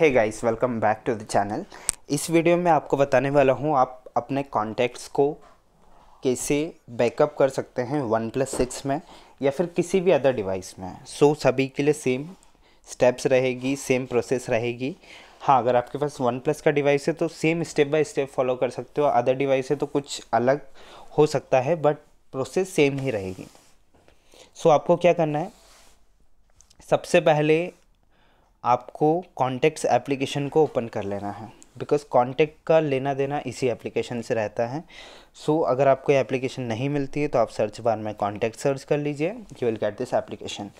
है guys welcome back to the channel इस video में आपको बताने वाला हूँ आप अपने कॉन्टैक्ट्स को कैसे बैकअप कर सकते हैं वन प्लस सिक्स में या फिर किसी भी अदर डिवाइस में सो so, सभी के लिए सेम स्टेप्स रहेगी सेम प्रोसेस रहेगी हाँ अगर आपके पास वन प्लस का डिवाइस है तो same step by step follow कर सकते हो अदर डिवाइस है तो कुछ अलग हो सकता है बट प्रोसेस सेम ही रहेगी सो so, आपको क्या करना है सबसे पहले आपको कॉन्टेक्ट्स एप्लीकेशन को ओपन कर लेना है बिकॉज कॉन्टेक्ट का लेना देना इसी एप्लीकेशन से रहता है सो so, अगर आपको एप्लीकेशन नहीं मिलती है तो आप सर्च बार में कॉन्टैक्ट सर्च कर लीजिए you will get this application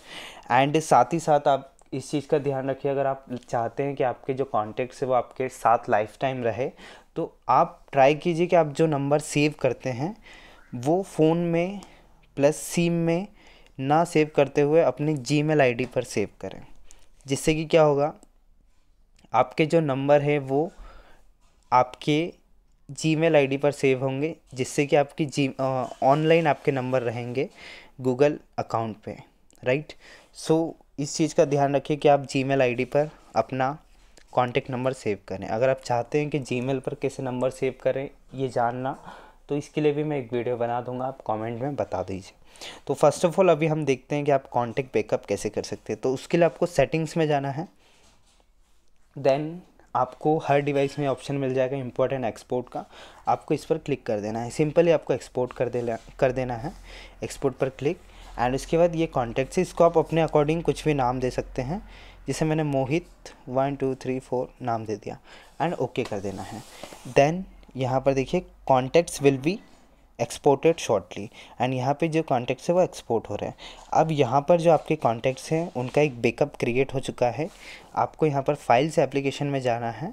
and साथ ही साथ आप इस चीज़ का ध्यान रखिए अगर आप चाहते हैं कि आपके जो कॉन्टेक्ट्स है वो आपके साथ लाइफ टाइम रहे तो आप ट्राई कीजिए कि आप जो नंबर सेव करते हैं वो फ़ोन में प्लस सिम में ना सेव करते हुए अपनी जी मेल पर सेव करें जिससे कि क्या होगा आपके जो नंबर है वो आपके जी मेल आई पर सेव होंगे जिससे कि आपकी जी ऑनलाइन आपके नंबर रहेंगे गूगल अकाउंट पे राइट सो so, इस चीज़ का ध्यान रखिए कि आप जी मेल आई पर अपना कॉन्टेक्ट नंबर सेव करें अगर आप चाहते हैं कि जी पर कैसे नंबर सेव करें ये जानना तो इसके लिए भी मैं एक वीडियो बना दूंगा आप कमेंट में बता दीजिए तो फर्स्ट ऑफ ऑल अभी हम देखते हैं कि आप कॉन्टेक्ट बैकअप कैसे कर सकते हैं तो उसके लिए आपको सेटिंग्स में जाना है देन आपको हर डिवाइस में ऑप्शन मिल जाएगा इम्पोर्ट एंड एक्सपोर्ट का आपको इस पर क्लिक कर देना है सिंपली आपको एक्सपोर्ट कर देना कर देना है एक्सपोर्ट पर क्लिक एंड उसके बाद ये कॉन्टैक्ट से इसको आप अपने अकॉर्डिंग कुछ भी नाम दे सकते हैं जिसे मैंने Mohit one two three four नाम दे दिया एंड ओके okay कर देना है देन यहाँ पर देखिए contacts will be exported shortly and यहाँ पे जो कॉन्टैक्ट्स है वो एक्सपोर्ट हो रहे हैं अब यहाँ पर जो आपके कॉन्टैक्ट्स हैं उनका एक बेकअप क्रिएट हो चुका है आपको यहाँ पर फाइल्स एप्लीकेशन में जाना है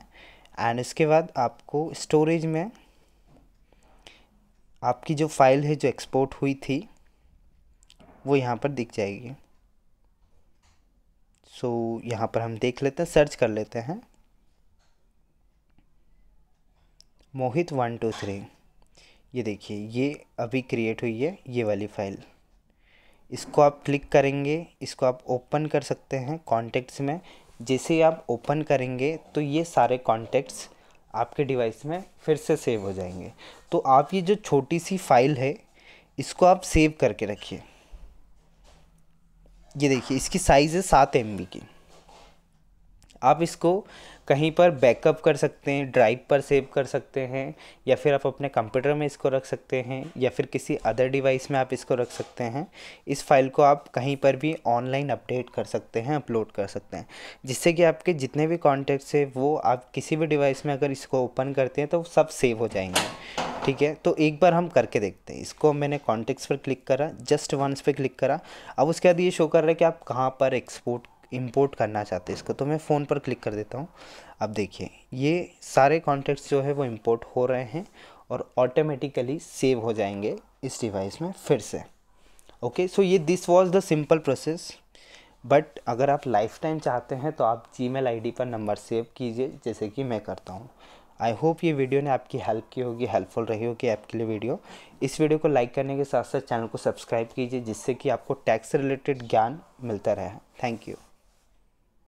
एंड इसके बाद आपको स्टोरेज में आपकी जो फाइल है जो एक्सपोर्ट हुई थी वो यहाँ पर दिख जाएगी सो so, यहाँ पर हम देख लेते हैं सर्च कर लेते हैं मोहित वन टू थ्री ये देखिए ये अभी क्रिएट हुई है ये वाली फ़ाइल इसको आप क्लिक करेंगे इसको आप ओपन कर सकते हैं कॉन्टेक्ट्स में जैसे आप ओपन करेंगे तो ये सारे कॉन्टेक्ट्स आपके डिवाइस में फिर से सेव हो जाएंगे तो आप ये जो छोटी सी फाइल है इसको आप सेव करके रखिए ये देखिए इसकी साइज़ है सात एम की आप इसको कहीं पर बैकअप कर सकते हैं ड्राइव पर सेव कर सकते हैं या फिर आप अपने कंप्यूटर में इसको रख सकते हैं या फिर किसी अदर डिवाइस में आप इसको रख सकते हैं इस फाइल को आप कहीं पर भी ऑनलाइन अपडेट कर सकते हैं अपलोड कर सकते हैं जिससे कि आपके जितने भी कॉन्टैक्ट्स है वो आप किसी भी डिवाइस में अगर इसको ओपन करते हैं तो सब सेव हो जाएंगे ठीक है तो एक बार हम करके देखते हैं इसको मैंने कॉन्टेक्ट्स पर क्लिक करा जस्ट वंस पर क्लिक करा अब उसके बाद ये शो कर रहा है कि आप कहाँ पर एक्सपोर्ट इंपोर्ट करना चाहते हैं इसको तो मैं फ़ोन पर क्लिक कर देता हूँ अब देखिए ये सारे कॉन्टेक्ट्स जो है वो इंपोर्ट हो रहे हैं और ऑटोमेटिकली सेव हो जाएंगे इस डिवाइस में फिर से ओके सो ये this was the simple process but अगर आप लाइफ टाइम चाहते हैं तो आप जी मेल पर नंबर सेव कीजिए जैसे कि मैं करता हूँ आई होप ये वीडियो ने आपकी हेल्प की होगी हेल्पफुल रही होगी आपके लिए वीडियो इस वीडियो को लाइक करने के साथ साथ चैनल को सब्सक्राइब कीजिए जिससे कि आपको टैक्स रिलेटेड ज्ञान मिलता रहे थैंक यू